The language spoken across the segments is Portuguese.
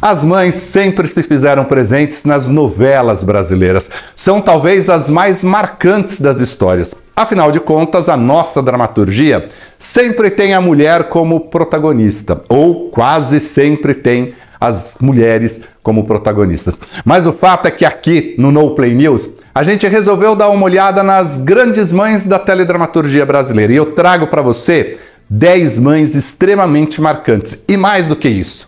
As mães sempre se fizeram presentes nas novelas brasileiras. São talvez as mais marcantes das histórias. Afinal de contas, a nossa dramaturgia sempre tem a mulher como protagonista, ou quase sempre tem as mulheres como protagonistas. Mas o fato é que aqui no No Play News a gente resolveu dar uma olhada nas grandes mães da teledramaturgia brasileira e eu trago para você 10 mães extremamente marcantes e mais do que isso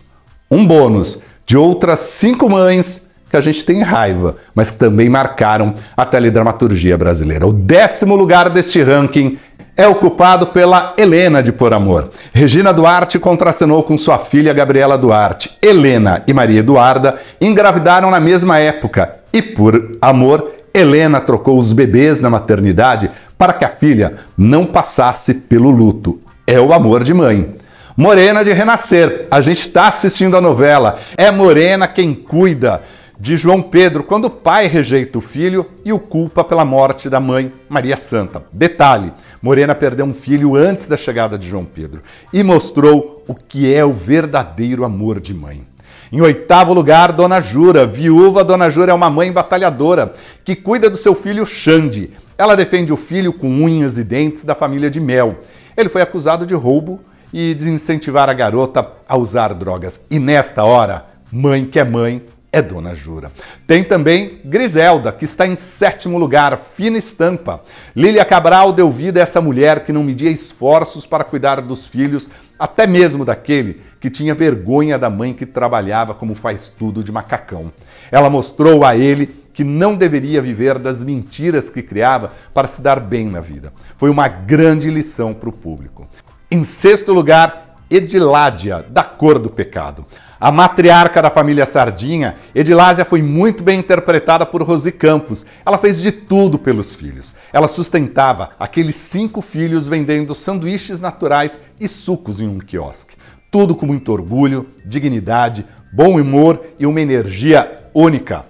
um bônus de outras cinco mães que a gente tem raiva, mas que também marcaram a teledramaturgia brasileira. O décimo lugar deste ranking é ocupado pela Helena de Por Amor. Regina Duarte contracenou com sua filha Gabriela Duarte. Helena e Maria Eduarda engravidaram na mesma época e, por amor, Helena trocou os bebês na maternidade para que a filha não passasse pelo luto. É o amor de mãe. Morena de Renascer. A gente está assistindo a novela. É Morena quem cuida de João Pedro quando o pai rejeita o filho e o culpa pela morte da mãe, Maria Santa. Detalhe: Morena perdeu um filho antes da chegada de João Pedro e mostrou o que é o verdadeiro amor de mãe. Em oitavo lugar, Dona Jura. Viúva Dona Jura é uma mãe batalhadora que cuida do seu filho Xande. Ela defende o filho com unhas e dentes da família de Mel. Ele foi acusado de roubo e desincentivar a garota a usar drogas. E nesta hora, mãe que é mãe é Dona Jura. Tem também Griselda, que está em sétimo lugar, fina estampa. Lília Cabral deu vida a essa mulher que não media esforços para cuidar dos filhos, até mesmo daquele que tinha vergonha da mãe que trabalhava como faz tudo de macacão. Ela mostrou a ele que não deveria viver das mentiras que criava para se dar bem na vida. Foi uma grande lição para o público. Em sexto lugar, Ediládia, da cor do pecado. A matriarca da família Sardinha, Edilásia foi muito bem interpretada por Rosi Campos. Ela fez de tudo pelos filhos. Ela sustentava aqueles cinco filhos vendendo sanduíches naturais e sucos em um quiosque. Tudo com muito orgulho, dignidade, bom humor e uma energia única.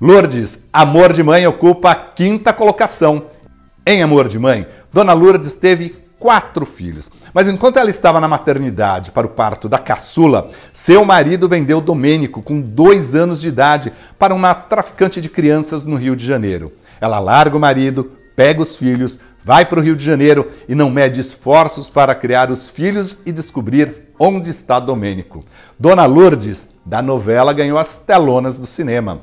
Lourdes, Amor de Mãe ocupa a quinta colocação. Em Amor de Mãe, Dona Lourdes teve quatro filhos. Mas enquanto ela estava na maternidade para o parto da caçula, seu marido vendeu Domênico, com dois anos de idade, para uma traficante de crianças no Rio de Janeiro. Ela larga o marido, pega os filhos, vai para o Rio de Janeiro e não mede esforços para criar os filhos e descobrir onde está Domênico. Dona Lourdes, da novela, ganhou as telonas do cinema.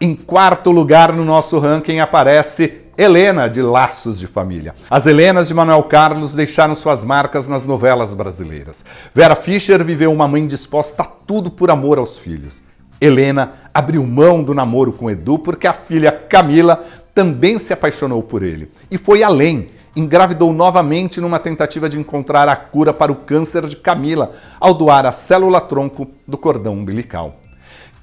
Em quarto lugar no nosso ranking aparece Helena de Laços de Família. As Helenas de Manuel Carlos deixaram suas marcas nas novelas brasileiras. Vera Fischer viveu uma mãe disposta a tudo por amor aos filhos. Helena abriu mão do namoro com Edu porque a filha Camila também se apaixonou por ele e foi além. Engravidou novamente numa tentativa de encontrar a cura para o câncer de Camila ao doar a célula tronco do cordão umbilical.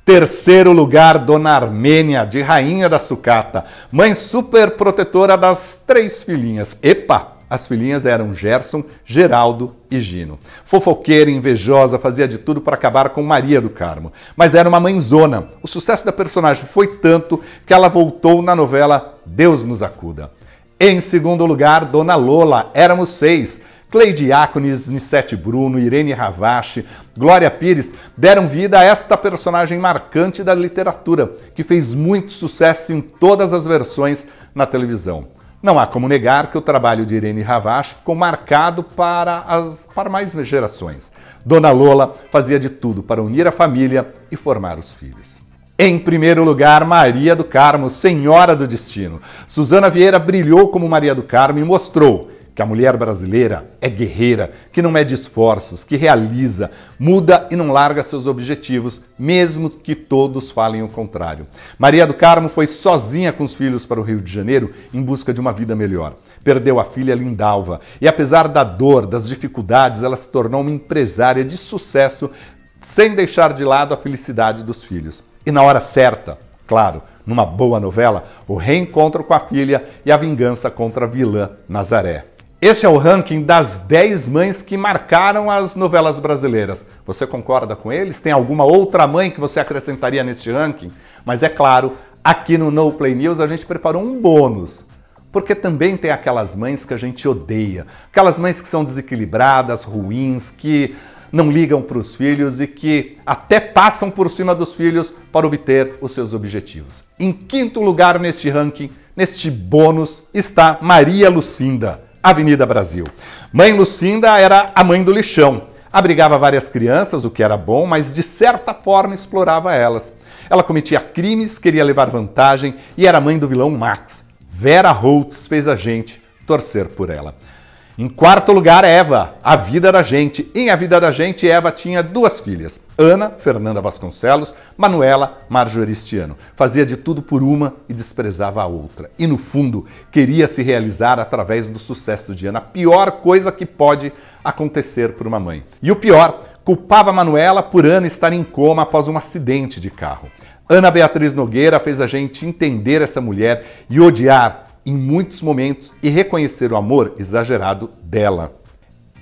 Terceiro lugar, Dona Armênia, de Rainha da Sucata, mãe super protetora das três filhinhas. Epa! As filhinhas eram Gerson, Geraldo e Gino. Fofoqueira, invejosa, fazia de tudo para acabar com Maria do Carmo. Mas era uma mãezona. O sucesso da personagem foi tanto que ela voltou na novela Deus nos Acuda. Em segundo lugar, Dona Lola, éramos seis Cleide Acunes, Nissete Bruno, Irene Ravache, Glória Pires deram vida a esta personagem marcante da literatura, que fez muito sucesso em todas as versões na televisão. Não há como negar que o trabalho de Irene Ravache ficou marcado para, as, para mais gerações. Dona Lola fazia de tudo para unir a família e formar os filhos. Em primeiro lugar, Maria do Carmo, Senhora do Destino. Suzana Vieira brilhou como Maria do Carmo e mostrou que a mulher brasileira é guerreira, que não mede esforços, que realiza, muda e não larga seus objetivos, mesmo que todos falem o contrário. Maria do Carmo foi sozinha com os filhos para o Rio de Janeiro em busca de uma vida melhor. Perdeu a filha Lindalva e, apesar da dor, das dificuldades, ela se tornou uma empresária de sucesso sem deixar de lado a felicidade dos filhos. E na hora certa, claro, numa boa novela, o reencontro com a filha e a vingança contra a vilã Nazaré. Este é o ranking das 10 mães que marcaram as novelas brasileiras. Você concorda com eles? Tem alguma outra mãe que você acrescentaria neste ranking? Mas é claro, aqui no No Play News a gente preparou um bônus. Porque também tem aquelas mães que a gente odeia, aquelas mães que são desequilibradas, ruins, que não ligam para os filhos e que até passam por cima dos filhos para obter os seus objetivos. Em quinto lugar neste ranking, neste bônus, está Maria Lucinda. Avenida Brasil. Mãe Lucinda era a mãe do lixão. Abrigava várias crianças, o que era bom, mas de certa forma explorava elas. Ela cometia crimes, queria levar vantagem e era mãe do vilão Max. Vera Holtz fez a gente torcer por ela. Em quarto lugar, Eva, a vida da gente. Em A Vida da Gente, Eva tinha duas filhas, Ana, Fernanda Vasconcelos, Manuela, Marjoristiano. Fazia de tudo por uma e desprezava a outra. E no fundo, queria se realizar através do sucesso de Ana, a pior coisa que pode acontecer para uma mãe. E o pior, culpava Manuela por Ana estar em coma após um acidente de carro. Ana Beatriz Nogueira fez a gente entender essa mulher e odiar em muitos momentos e reconhecer o amor exagerado dela.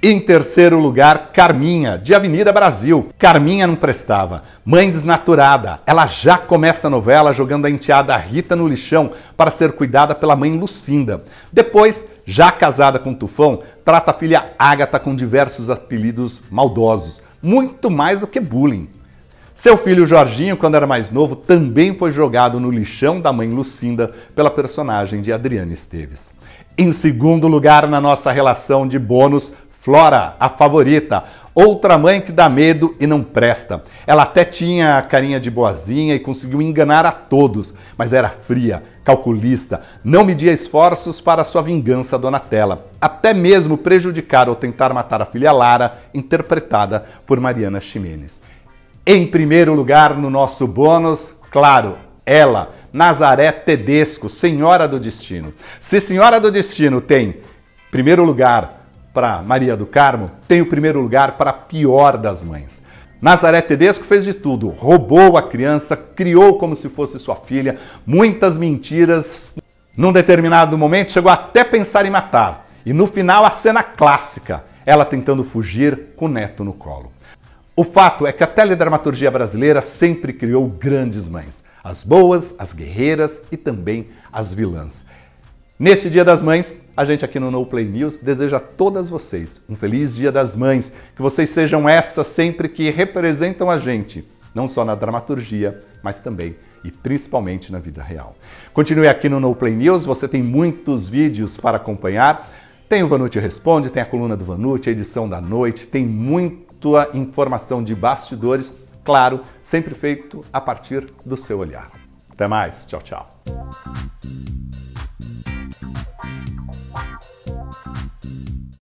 Em terceiro lugar, Carminha, de Avenida Brasil. Carminha não prestava. Mãe desnaturada. Ela já começa a novela jogando a enteada Rita no lixão para ser cuidada pela mãe Lucinda. Depois, já casada com Tufão, trata a filha Ágata com diversos apelidos maldosos. Muito mais do que bullying. Seu filho Jorginho, quando era mais novo, também foi jogado no lixão da mãe Lucinda pela personagem de Adriana Esteves. Em segundo lugar na nossa relação de bônus, Flora, a favorita, outra mãe que dá medo e não presta. Ela até tinha a carinha de boazinha e conseguiu enganar a todos, mas era fria, calculista, não media esforços para sua vingança a Donatella, até mesmo prejudicar ou tentar matar a filha Lara, interpretada por Mariana Ximenes. Em primeiro lugar, no nosso bônus, claro, ela, Nazaré Tedesco, Senhora do Destino. Se Senhora do Destino tem primeiro lugar para Maria do Carmo, tem o primeiro lugar para a pior das mães. Nazaré Tedesco fez de tudo, roubou a criança, criou como se fosse sua filha, muitas mentiras. Num determinado momento, chegou até pensar em matar. E no final, a cena clássica, ela tentando fugir com o neto no colo. O fato é que a teledramaturgia brasileira sempre criou grandes mães, as boas, as guerreiras e também as vilãs. Neste Dia das Mães, a gente aqui no No Play News deseja a todas vocês um feliz Dia das Mães, que vocês sejam essas sempre que representam a gente, não só na dramaturgia, mas também e principalmente na vida real. Continue aqui no No Play News, você tem muitos vídeos para acompanhar. Tem o Vanucci Responde, tem a coluna do Vanucci, a edição da noite, tem muito tua informação de bastidores, claro, sempre feito a partir do seu olhar. Até mais, tchau, tchau.